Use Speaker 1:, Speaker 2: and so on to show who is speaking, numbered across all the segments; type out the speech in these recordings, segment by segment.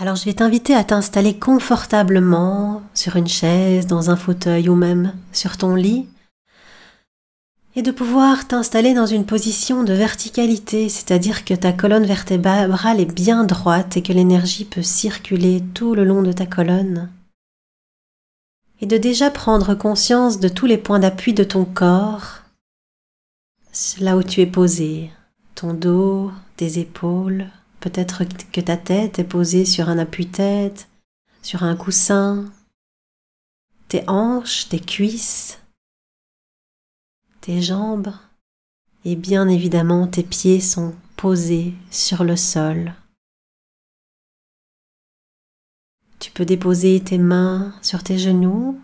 Speaker 1: Alors je vais t'inviter à t'installer confortablement sur une chaise, dans un fauteuil ou même sur ton lit et de pouvoir t'installer dans une position de verticalité, c'est-à-dire que ta colonne vertébrale est bien droite et que l'énergie peut circuler tout le long de ta colonne. Et de déjà prendre conscience de tous les points d'appui de ton corps, là où tu es posé, ton dos, tes épaules, Peut-être que ta tête est posée sur un appui-tête, sur un coussin, tes hanches, tes cuisses, tes jambes et bien évidemment tes pieds sont posés sur le sol. Tu peux déposer tes mains sur tes genoux,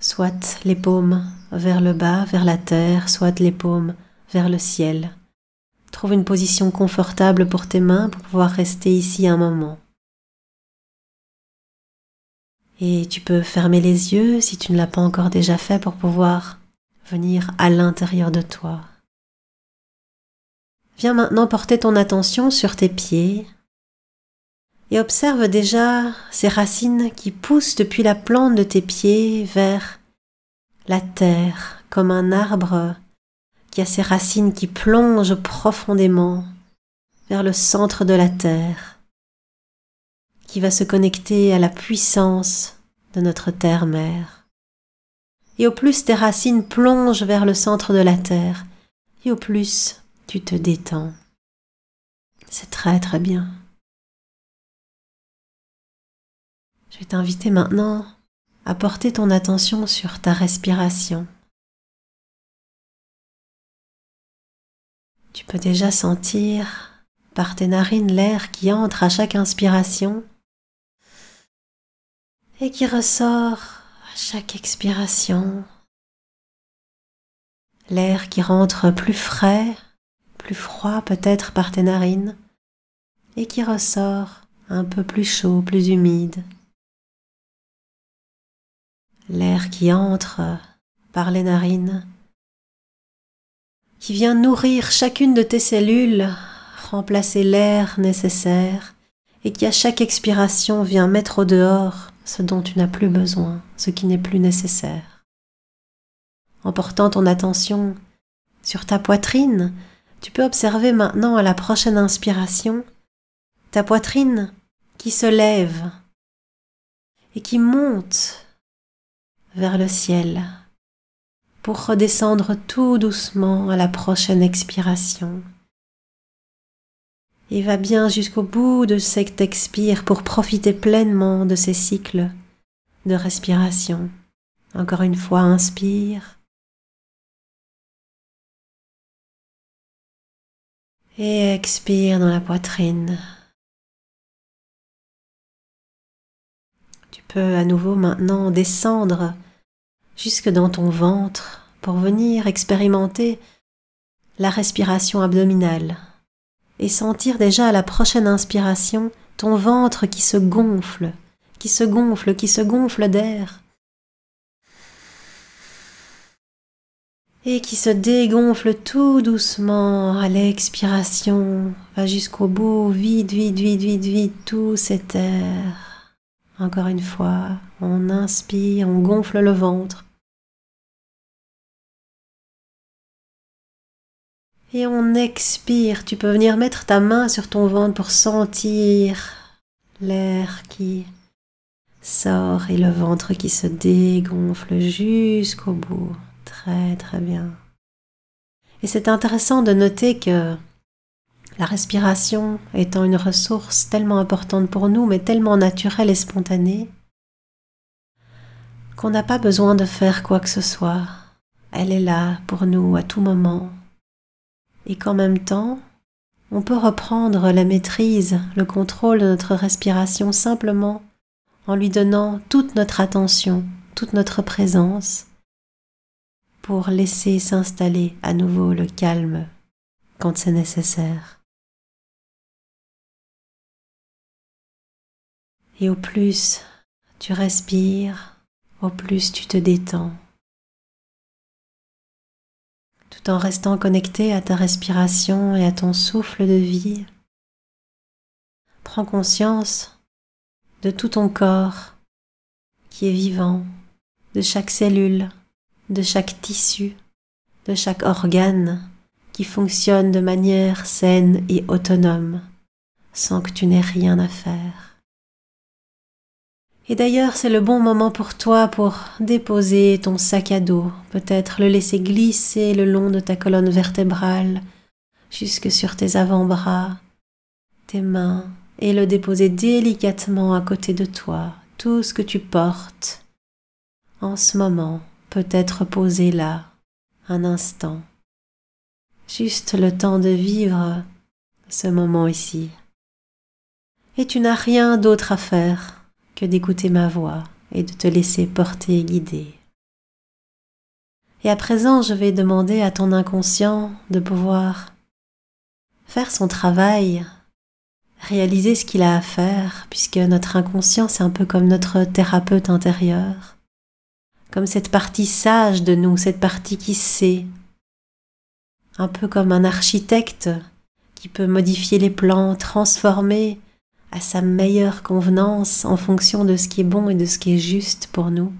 Speaker 1: soit les paumes vers le bas, vers la terre, soit les paumes vers le ciel. Trouve une position confortable pour tes mains pour pouvoir rester ici un moment. Et tu peux fermer les yeux si tu ne l'as pas encore déjà fait pour pouvoir venir à l'intérieur de toi. Viens maintenant porter ton attention sur tes pieds et observe déjà ces racines qui poussent depuis la plante de tes pieds vers la terre comme un arbre qui a ses racines qui plongent profondément vers le centre de la Terre, qui va se connecter à la puissance de notre Terre-Mère. Et au plus tes racines plongent vers le centre de la Terre, et au plus tu te détends. C'est très très bien. Je vais t'inviter maintenant à porter ton attention sur ta respiration. Tu peux déjà sentir par tes narines l'air qui entre à chaque inspiration et qui ressort à chaque expiration. L'air qui rentre plus frais, plus froid peut-être par tes narines et qui ressort un peu plus chaud, plus humide. L'air qui entre par les narines qui vient nourrir chacune de tes cellules, remplacer l'air nécessaire, et qui à chaque expiration vient mettre au dehors ce dont tu n'as plus besoin, ce qui n'est plus nécessaire. En portant ton attention sur ta poitrine, tu peux observer maintenant à la prochaine inspiration ta poitrine qui se lève et qui monte vers le ciel pour redescendre tout doucement à la prochaine expiration. Et va bien jusqu'au bout de cette expire pour profiter pleinement de ces cycles de respiration. Encore une fois, inspire. Et expire dans la poitrine. Tu peux à nouveau maintenant descendre jusque dans ton ventre pour venir expérimenter la respiration abdominale et sentir déjà à la prochaine inspiration ton ventre qui se gonfle, qui se gonfle, qui se gonfle d'air et qui se dégonfle tout doucement à l'expiration, va jusqu'au bout, vide, vide, vide, vide, vide tout cet air. Encore une fois, on inspire, on gonfle le ventre. Et on expire. Tu peux venir mettre ta main sur ton ventre pour sentir l'air qui sort et le ventre qui se dégonfle jusqu'au bout. Très très bien. Et c'est intéressant de noter que la respiration étant une ressource tellement importante pour nous, mais tellement naturelle et spontanée, qu'on n'a pas besoin de faire quoi que ce soit. Elle est là pour nous à tout moment et qu'en même temps, on peut reprendre la maîtrise, le contrôle de notre respiration simplement en lui donnant toute notre attention, toute notre présence pour laisser s'installer à nouveau le calme quand c'est nécessaire. Et au plus tu respires, au plus tu te détends tout en restant connecté à ta respiration et à ton souffle de vie. Prends conscience de tout ton corps qui est vivant, de chaque cellule, de chaque tissu, de chaque organe qui fonctionne de manière saine et autonome, sans que tu n'aies rien à faire. Et d'ailleurs, c'est le bon moment pour toi pour déposer ton sac à dos, peut-être le laisser glisser le long de ta colonne vertébrale, jusque sur tes avant-bras, tes mains, et le déposer délicatement à côté de toi, tout ce que tu portes. En ce moment, peut-être posé là, un instant, juste le temps de vivre ce moment ici. Et tu n'as rien d'autre à faire que d'écouter ma voix et de te laisser porter et guider. Et à présent, je vais demander à ton inconscient de pouvoir faire son travail, réaliser ce qu'il a à faire, puisque notre inconscient, c'est un peu comme notre thérapeute intérieur, comme cette partie sage de nous, cette partie qui sait, un peu comme un architecte qui peut modifier les plans, transformer à sa meilleure convenance en fonction de ce qui est bon et de ce qui est juste pour nous.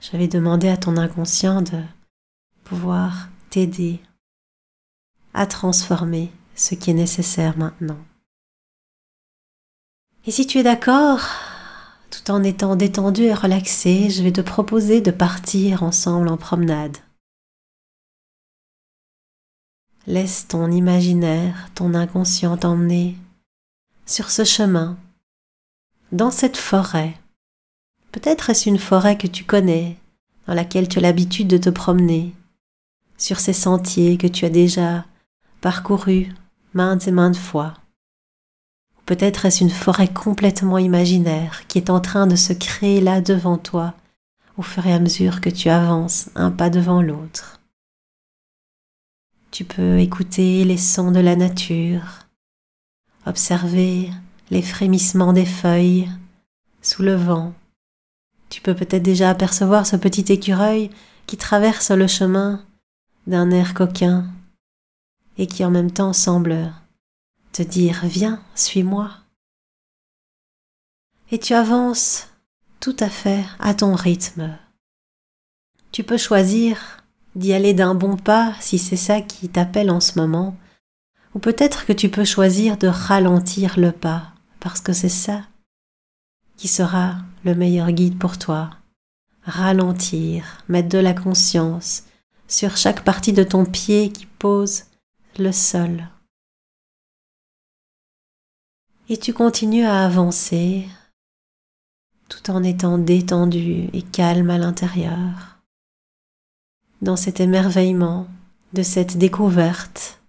Speaker 1: J'avais demandé à ton inconscient de pouvoir t'aider à transformer ce qui est nécessaire maintenant. Et si tu es d'accord, tout en étant détendu et relaxé, je vais te proposer de partir ensemble en promenade. Laisse ton imaginaire, ton inconscient t'emmener sur ce chemin, dans cette forêt. Peut-être est-ce une forêt que tu connais, dans laquelle tu as l'habitude de te promener, sur ces sentiers que tu as déjà parcourus maintes et maintes fois. Ou Peut-être est-ce une forêt complètement imaginaire qui est en train de se créer là devant toi au fur et à mesure que tu avances un pas devant l'autre. Tu peux écouter les sons de la nature, observer les frémissements des feuilles sous le vent. Tu peux peut-être déjà apercevoir ce petit écureuil qui traverse le chemin d'un air coquin et qui en même temps semble te dire Viens, suis-moi. Et tu avances tout à fait à ton rythme. Tu peux choisir d'y aller d'un bon pas si c'est ça qui t'appelle en ce moment, ou peut-être que tu peux choisir de ralentir le pas, parce que c'est ça qui sera le meilleur guide pour toi. Ralentir, mettre de la conscience sur chaque partie de ton pied qui pose le sol. Et tu continues à avancer tout en étant détendu et calme à l'intérieur, dans cet émerveillement de cette découverte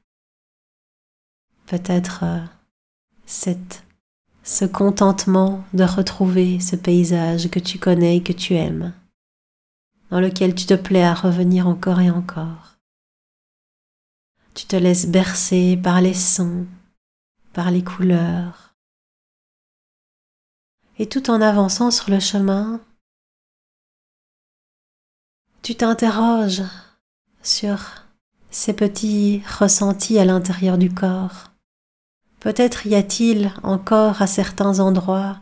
Speaker 1: peut-être euh, ce contentement de retrouver ce paysage que tu connais et que tu aimes, dans lequel tu te plais à revenir encore et encore. Tu te laisses bercer par les sons, par les couleurs. Et tout en avançant sur le chemin, tu t'interroges sur ces petits ressentis à l'intérieur du corps Peut-être y a-t-il encore à certains endroits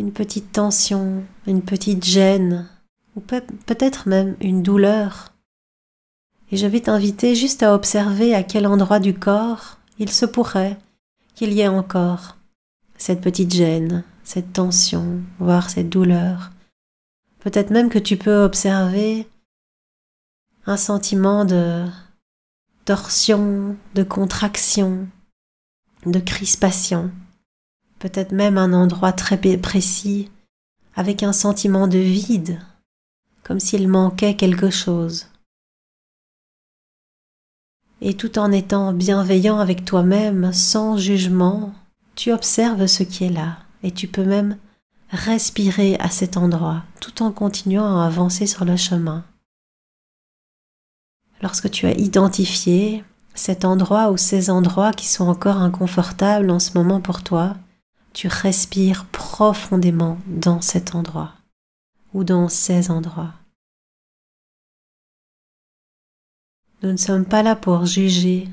Speaker 1: une petite tension, une petite gêne, ou peut-être même une douleur. Et je vais t'inviter juste à observer à quel endroit du corps il se pourrait qu'il y ait encore cette petite gêne, cette tension, voire cette douleur. Peut-être même que tu peux observer un sentiment de torsion, de contraction, de crispation, peut-être même un endroit très précis, avec un sentiment de vide, comme s'il manquait quelque chose. Et tout en étant bienveillant avec toi-même, sans jugement, tu observes ce qui est là, et tu peux même respirer à cet endroit, tout en continuant à avancer sur le chemin. Lorsque tu as identifié cet endroit ou ces endroits qui sont encore inconfortables en ce moment pour toi, tu respires profondément dans cet endroit ou dans ces endroits. Nous ne sommes pas là pour juger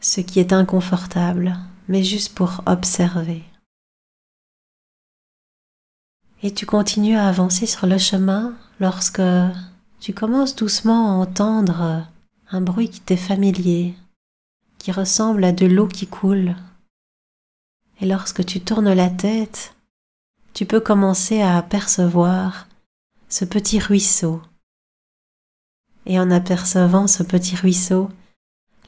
Speaker 1: ce qui est inconfortable, mais juste pour observer. Et tu continues à avancer sur le chemin lorsque tu commences doucement à entendre un bruit qui t'est familier, qui ressemble à de l'eau qui coule. Et lorsque tu tournes la tête, tu peux commencer à apercevoir ce petit ruisseau. Et en apercevant ce petit ruisseau,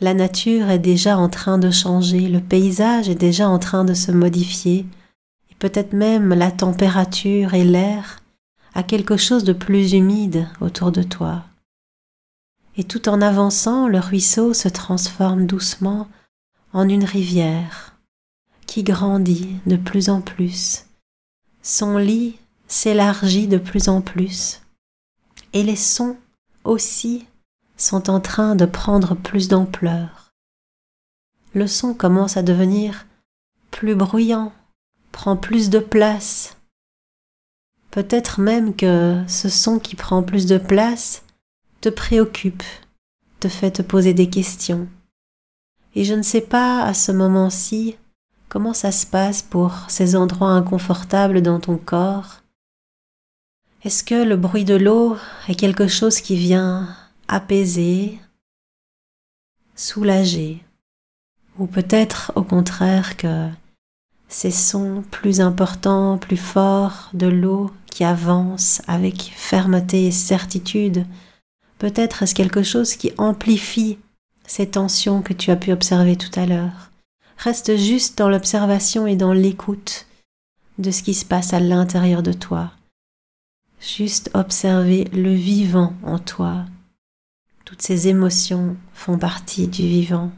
Speaker 1: la nature est déjà en train de changer, le paysage est déjà en train de se modifier, et peut-être même la température et l'air à quelque chose de plus humide autour de toi et tout en avançant, le ruisseau se transforme doucement en une rivière qui grandit de plus en plus. Son lit s'élargit de plus en plus et les sons aussi sont en train de prendre plus d'ampleur. Le son commence à devenir plus bruyant, prend plus de place. Peut-être même que ce son qui prend plus de place te préoccupe, te fait te poser des questions. Et je ne sais pas à ce moment-ci comment ça se passe pour ces endroits inconfortables dans ton corps. Est-ce que le bruit de l'eau est quelque chose qui vient apaiser, soulager, ou peut-être au contraire que ces sons plus importants, plus forts de l'eau qui avance avec fermeté et certitude Peut-être est-ce quelque chose qui amplifie ces tensions que tu as pu observer tout à l'heure. Reste juste dans l'observation et dans l'écoute de ce qui se passe à l'intérieur de toi. Juste observer le vivant en toi. Toutes ces émotions font partie du vivant.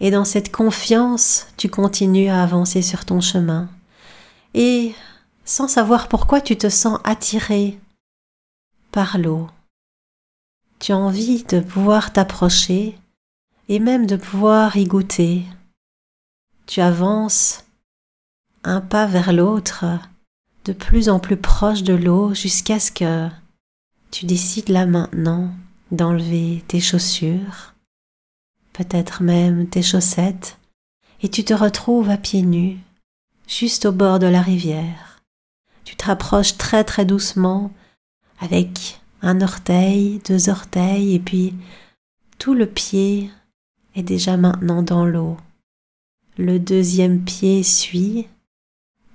Speaker 1: Et dans cette confiance, tu continues à avancer sur ton chemin. Et sans savoir pourquoi tu te sens attiré l'eau. Tu as envie de pouvoir t'approcher et même de pouvoir y goûter. Tu avances un pas vers l'autre, de plus en plus proche de l'eau jusqu'à ce que tu décides là maintenant d'enlever tes chaussures, peut-être même tes chaussettes, et tu te retrouves à pieds nus, juste au bord de la rivière. Tu te rapproches très très doucement avec un orteil, deux orteils, et puis tout le pied est déjà maintenant dans l'eau. Le deuxième pied suit,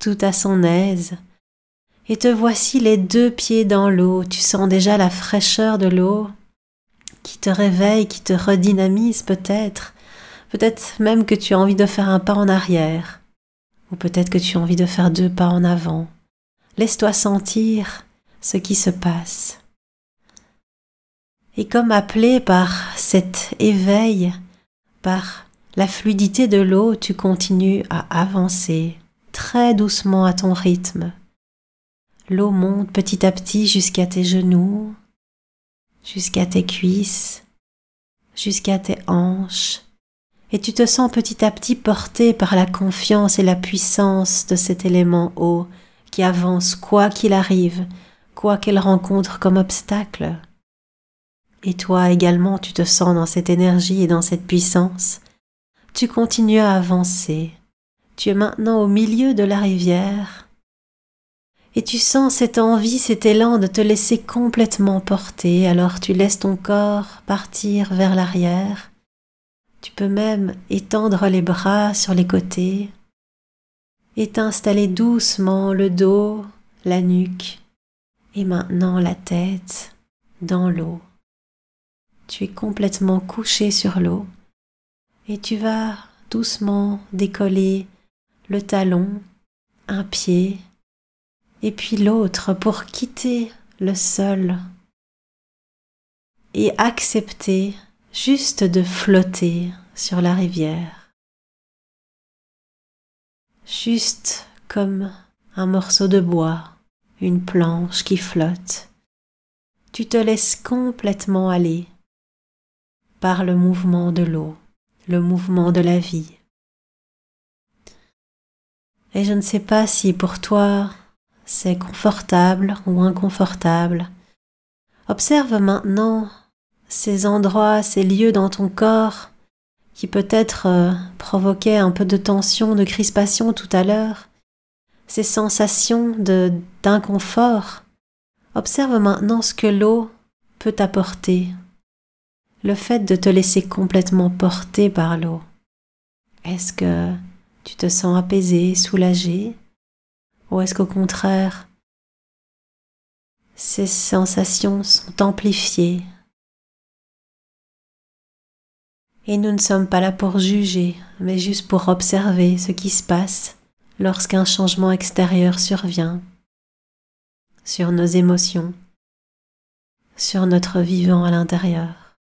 Speaker 1: tout à son aise, et te voici les deux pieds dans l'eau. Tu sens déjà la fraîcheur de l'eau qui te réveille, qui te redynamise peut-être. Peut-être même que tu as envie de faire un pas en arrière, ou peut-être que tu as envie de faire deux pas en avant. Laisse-toi sentir ce qui se passe. Et comme appelé par cet éveil, par la fluidité de l'eau, tu continues à avancer très doucement à ton rythme. L'eau monte petit à petit jusqu'à tes genoux, jusqu'à tes cuisses, jusqu'à tes hanches, et tu te sens petit à petit porté par la confiance et la puissance de cet élément eau qui avance quoi qu'il arrive, quoi qu'elle rencontre comme obstacle. Et toi également, tu te sens dans cette énergie et dans cette puissance. Tu continues à avancer. Tu es maintenant au milieu de la rivière. Et tu sens cette envie, cet élan de te laisser complètement porter, alors tu laisses ton corps partir vers l'arrière. Tu peux même étendre les bras sur les côtés et t'installer doucement le dos, la nuque et maintenant la tête dans l'eau. Tu es complètement couché sur l'eau et tu vas doucement décoller le talon, un pied et puis l'autre pour quitter le sol et accepter juste de flotter sur la rivière. Juste comme un morceau de bois une planche qui flotte. Tu te laisses complètement aller par le mouvement de l'eau, le mouvement de la vie. Et je ne sais pas si pour toi c'est confortable ou inconfortable. Observe maintenant ces endroits, ces lieux dans ton corps qui peut-être euh, provoquaient un peu de tension, de crispation tout à l'heure ces sensations de d'inconfort, observe maintenant ce que l'eau peut apporter. Le fait de te laisser complètement porter par l'eau. Est-ce que tu te sens apaisé, soulagé Ou est-ce qu'au contraire, ces sensations sont amplifiées Et nous ne sommes pas là pour juger, mais juste pour observer ce qui se passe lorsqu'un changement extérieur survient sur nos émotions, sur notre vivant à l'intérieur.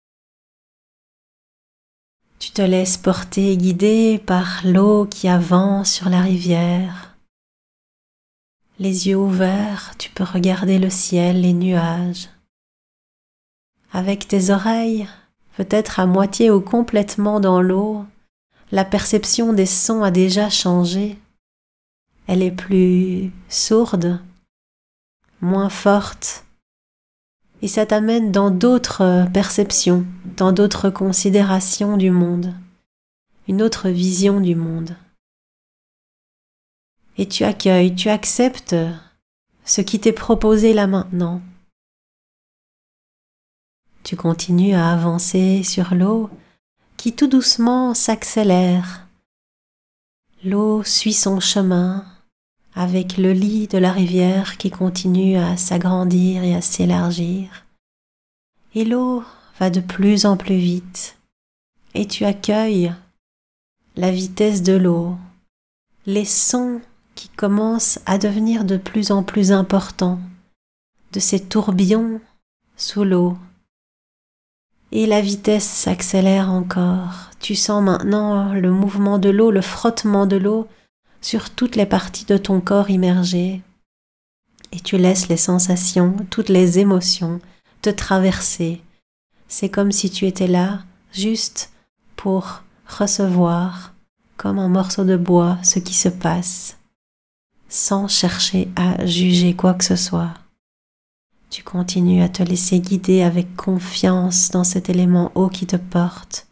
Speaker 1: Tu te laisses porter et guider par l'eau qui avance sur la rivière. Les yeux ouverts, tu peux regarder le ciel, les nuages. Avec tes oreilles, peut-être à moitié ou complètement dans l'eau, la perception des sons a déjà changé elle est plus sourde, moins forte. Et ça t'amène dans d'autres perceptions, dans d'autres considérations du monde, une autre vision du monde. Et tu accueilles, tu acceptes ce qui t'est proposé là maintenant. Tu continues à avancer sur l'eau qui tout doucement s'accélère. L'eau suit son chemin avec le lit de la rivière qui continue à s'agrandir et à s'élargir. Et l'eau va de plus en plus vite, et tu accueilles la vitesse de l'eau, les sons qui commencent à devenir de plus en plus importants, de ces tourbillons sous l'eau. Et la vitesse s'accélère encore. Tu sens maintenant le mouvement de l'eau, le frottement de l'eau sur toutes les parties de ton corps immergé et tu laisses les sensations, toutes les émotions te traverser. C'est comme si tu étais là juste pour recevoir comme un morceau de bois ce qui se passe, sans chercher à juger quoi que ce soit. Tu continues à te laisser guider avec confiance dans cet élément eau qui te porte.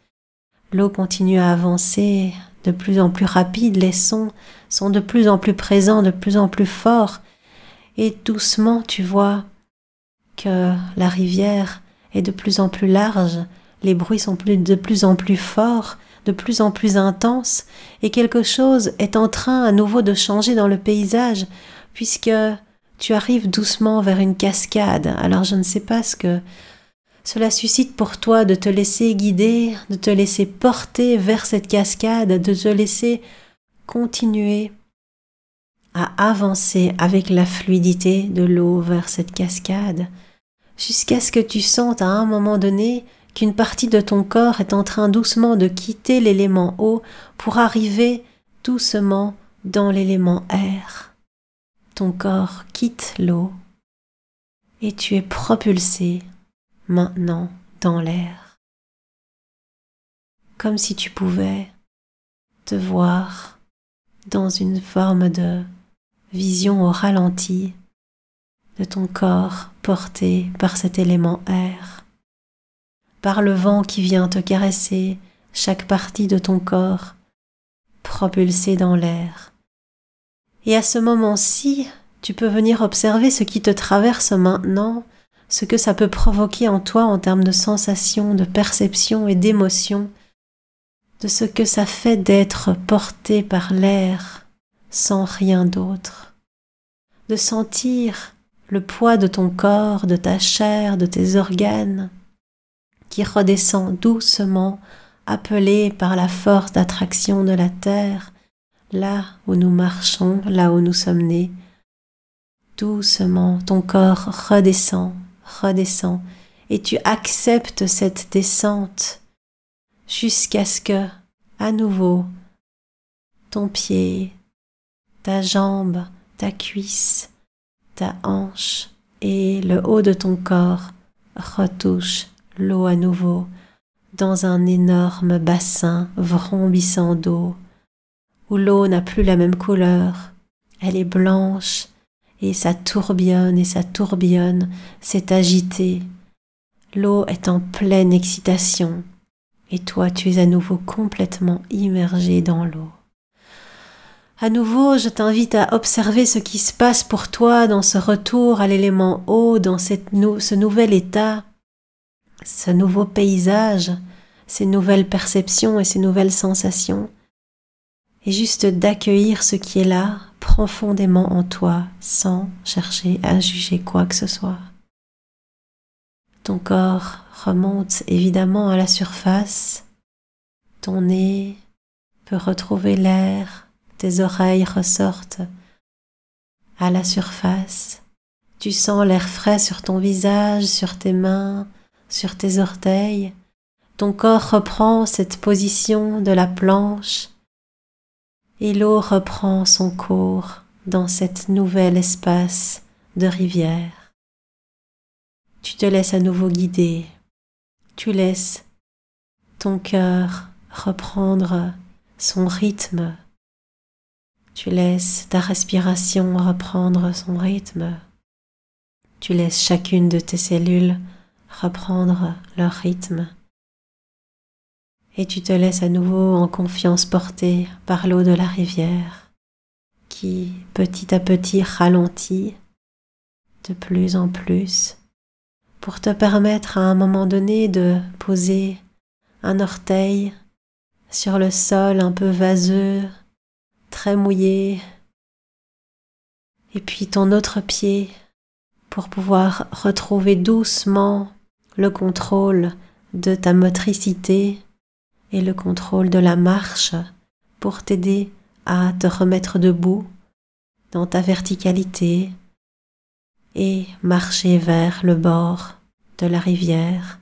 Speaker 1: L'eau continue à avancer de plus en plus rapides, les sons sont de plus en plus présents, de plus en plus forts, et doucement tu vois que la rivière est de plus en plus large, les bruits sont de plus en plus forts, de plus en plus intenses, et quelque chose est en train à nouveau de changer dans le paysage, puisque tu arrives doucement vers une cascade. Alors je ne sais pas ce que cela suscite pour toi de te laisser guider, de te laisser porter vers cette cascade, de te laisser continuer à avancer avec la fluidité de l'eau vers cette cascade, jusqu'à ce que tu sentes à un moment donné qu'une partie de ton corps est en train doucement de quitter l'élément eau pour arriver doucement dans l'élément air. Ton corps quitte l'eau et tu es propulsé maintenant dans l'air, comme si tu pouvais te voir dans une forme de vision au ralenti de ton corps porté par cet élément air, par le vent qui vient te caresser chaque partie de ton corps, propulsé dans l'air. Et à ce moment-ci, tu peux venir observer ce qui te traverse maintenant ce que ça peut provoquer en toi en termes de sensations, de perceptions et d'émotions, de ce que ça fait d'être porté par l'air sans rien d'autre, de sentir le poids de ton corps, de ta chair, de tes organes, qui redescend doucement, appelé par la force d'attraction de la terre, là où nous marchons, là où nous sommes nés. Doucement, ton corps redescend redescends et tu acceptes cette descente jusqu'à ce que, à nouveau, ton pied, ta jambe, ta cuisse, ta hanche et le haut de ton corps retouchent l'eau à nouveau dans un énorme bassin vrombissant d'eau où l'eau n'a plus la même couleur, elle est blanche, et ça tourbillonne et ça tourbillonne, c'est agité. L'eau est en pleine excitation, et toi tu es à nouveau complètement immergé dans l'eau. À nouveau, je t'invite à observer ce qui se passe pour toi dans ce retour à l'élément eau, dans ce nouvel état, ce nouveau paysage, ces nouvelles perceptions et ces nouvelles sensations, et juste d'accueillir ce qui est là profondément en toi sans chercher à juger quoi que ce soit. Ton corps remonte évidemment à la surface, ton nez peut retrouver l'air, tes oreilles ressortent à la surface, tu sens l'air frais sur ton visage, sur tes mains, sur tes orteils, ton corps reprend cette position de la planche et l'eau reprend son cours dans cet nouvel espace de rivière. Tu te laisses à nouveau guider, tu laisses ton cœur reprendre son rythme, tu laisses ta respiration reprendre son rythme, tu laisses chacune de tes cellules reprendre leur rythme et tu te laisses à nouveau en confiance porter par l'eau de la rivière qui petit à petit ralentit de plus en plus pour te permettre à un moment donné de poser un orteil sur le sol un peu vaseux, très mouillé, et puis ton autre pied pour pouvoir retrouver doucement le contrôle de ta motricité et le contrôle de la marche pour t'aider à te remettre debout dans ta verticalité et marcher vers le bord de la rivière.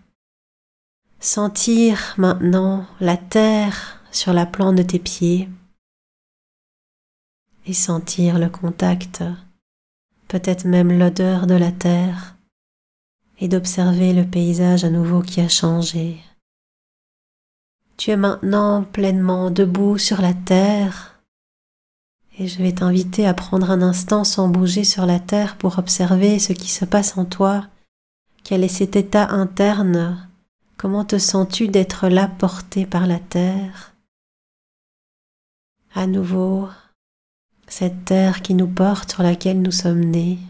Speaker 1: Sentir maintenant la terre sur la plante de tes pieds et sentir le contact, peut-être même l'odeur de la terre et d'observer le paysage à nouveau qui a changé. Tu es maintenant pleinement debout sur la terre et je vais t'inviter à prendre un instant sans bouger sur la terre pour observer ce qui se passe en toi. Quel est cet état interne Comment te sens-tu d'être là porté par la terre À nouveau, cette terre qui nous porte sur laquelle nous sommes nés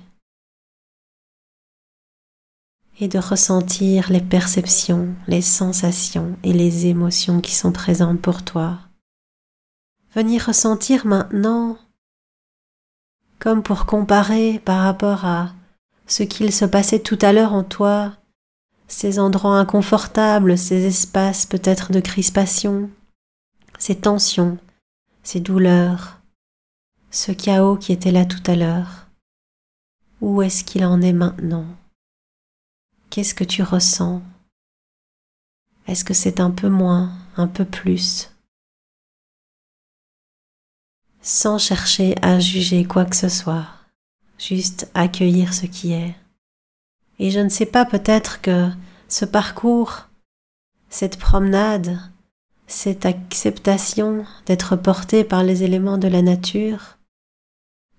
Speaker 1: et de ressentir les perceptions, les sensations et les émotions qui sont présentes pour toi. Venir ressentir maintenant comme pour comparer par rapport à ce qu'il se passait tout à l'heure en toi, ces endroits inconfortables, ces espaces peut-être de crispation, ces tensions, ces douleurs, ce chaos qui était là tout à l'heure. Où est-ce qu'il en est maintenant Qu'est-ce que tu ressens Est-ce que c'est un peu moins, un peu plus Sans chercher à juger quoi que ce soit, juste accueillir ce qui est. Et je ne sais pas peut-être que ce parcours, cette promenade, cette acceptation d'être porté par les éléments de la nature,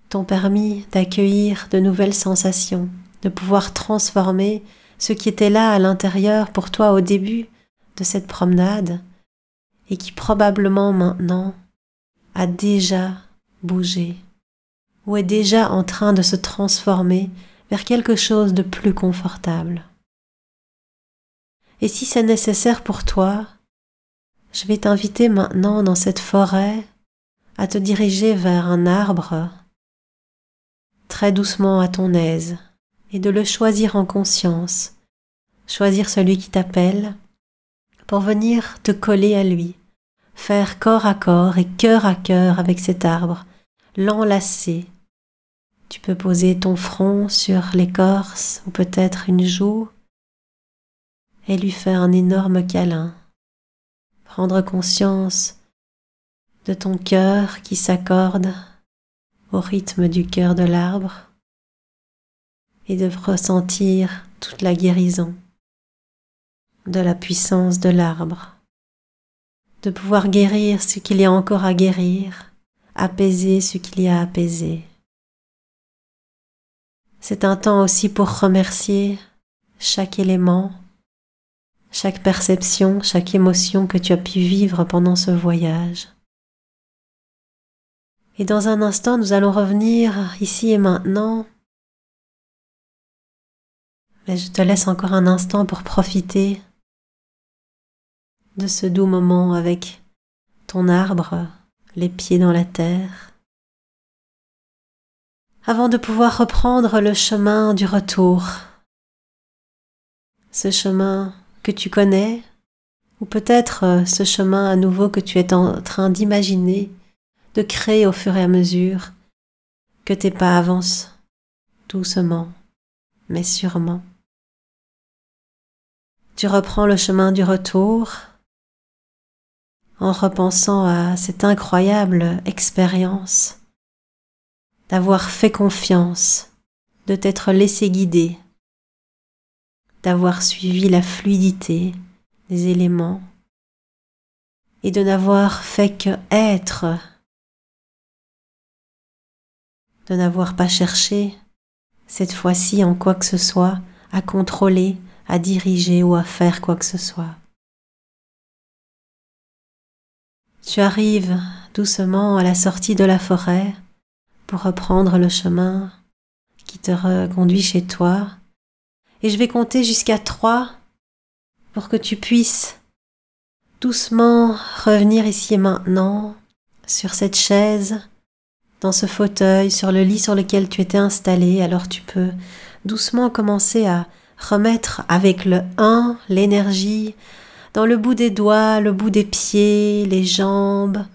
Speaker 1: t'ont permis d'accueillir de nouvelles sensations, de pouvoir transformer ce qui était là à l'intérieur pour toi au début de cette promenade, et qui probablement maintenant a déjà bougé, ou est déjà en train de se transformer vers quelque chose de plus confortable. Et si c'est nécessaire pour toi, je vais t'inviter maintenant dans cette forêt à te diriger vers un arbre très doucement à ton aise et de le choisir en conscience, choisir celui qui t'appelle pour venir te coller à lui, faire corps à corps et cœur à cœur avec cet arbre, l'enlacer. Tu peux poser ton front sur l'écorce ou peut-être une joue et lui faire un énorme câlin. Prendre conscience de ton cœur qui s'accorde au rythme du cœur de l'arbre et de ressentir toute la guérison de la puissance de l'arbre, de pouvoir guérir ce qu'il y a encore à guérir, apaiser ce qu'il y a à apaiser. C'est un temps aussi pour remercier chaque élément, chaque perception, chaque émotion que tu as pu vivre pendant ce voyage. Et dans un instant, nous allons revenir ici et maintenant mais je te laisse encore un instant pour profiter de ce doux moment avec ton arbre, les pieds dans la terre, avant de pouvoir reprendre le chemin du retour. Ce chemin que tu connais, ou peut-être euh, ce chemin à nouveau que tu es en train d'imaginer, de créer au fur et à mesure que tes pas avancent, doucement, mais sûrement tu reprends le chemin du retour en repensant à cette incroyable expérience d'avoir fait confiance, de t'être laissé guider, d'avoir suivi la fluidité des éléments et de n'avoir fait que être, de n'avoir pas cherché, cette fois-ci en quoi que ce soit, à contrôler, à diriger ou à faire quoi que ce soit. Tu arrives doucement à la sortie de la forêt pour reprendre le chemin qui te reconduit chez toi et je vais compter jusqu'à trois pour que tu puisses doucement revenir ici et maintenant sur cette chaise, dans ce fauteuil, sur le lit sur lequel tu étais installé. Alors tu peux doucement commencer à remettre avec le 1 l'énergie dans le bout des doigts, le bout des pieds, les jambes.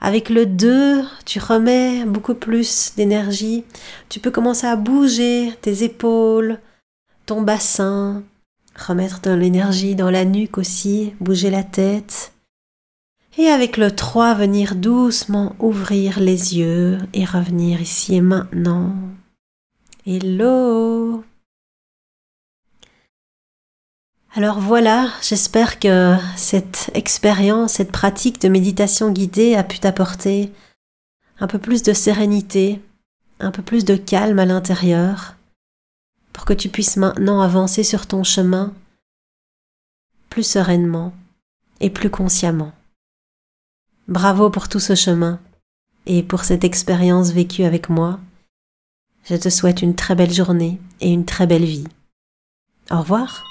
Speaker 1: Avec le 2, tu remets beaucoup plus d'énergie. Tu peux commencer à bouger tes épaules, ton bassin, remettre de l'énergie dans la nuque aussi, bouger la tête. Et avec le 3, venir doucement ouvrir les yeux et revenir ici et maintenant. Hello alors voilà, j'espère que cette expérience, cette pratique de méditation guidée a pu t'apporter un peu plus de sérénité, un peu plus de calme à l'intérieur, pour que tu puisses maintenant avancer sur ton chemin plus sereinement et plus consciemment. Bravo pour tout ce chemin et pour cette expérience vécue avec moi. Je te souhaite une très belle journée et une très belle vie. Au revoir.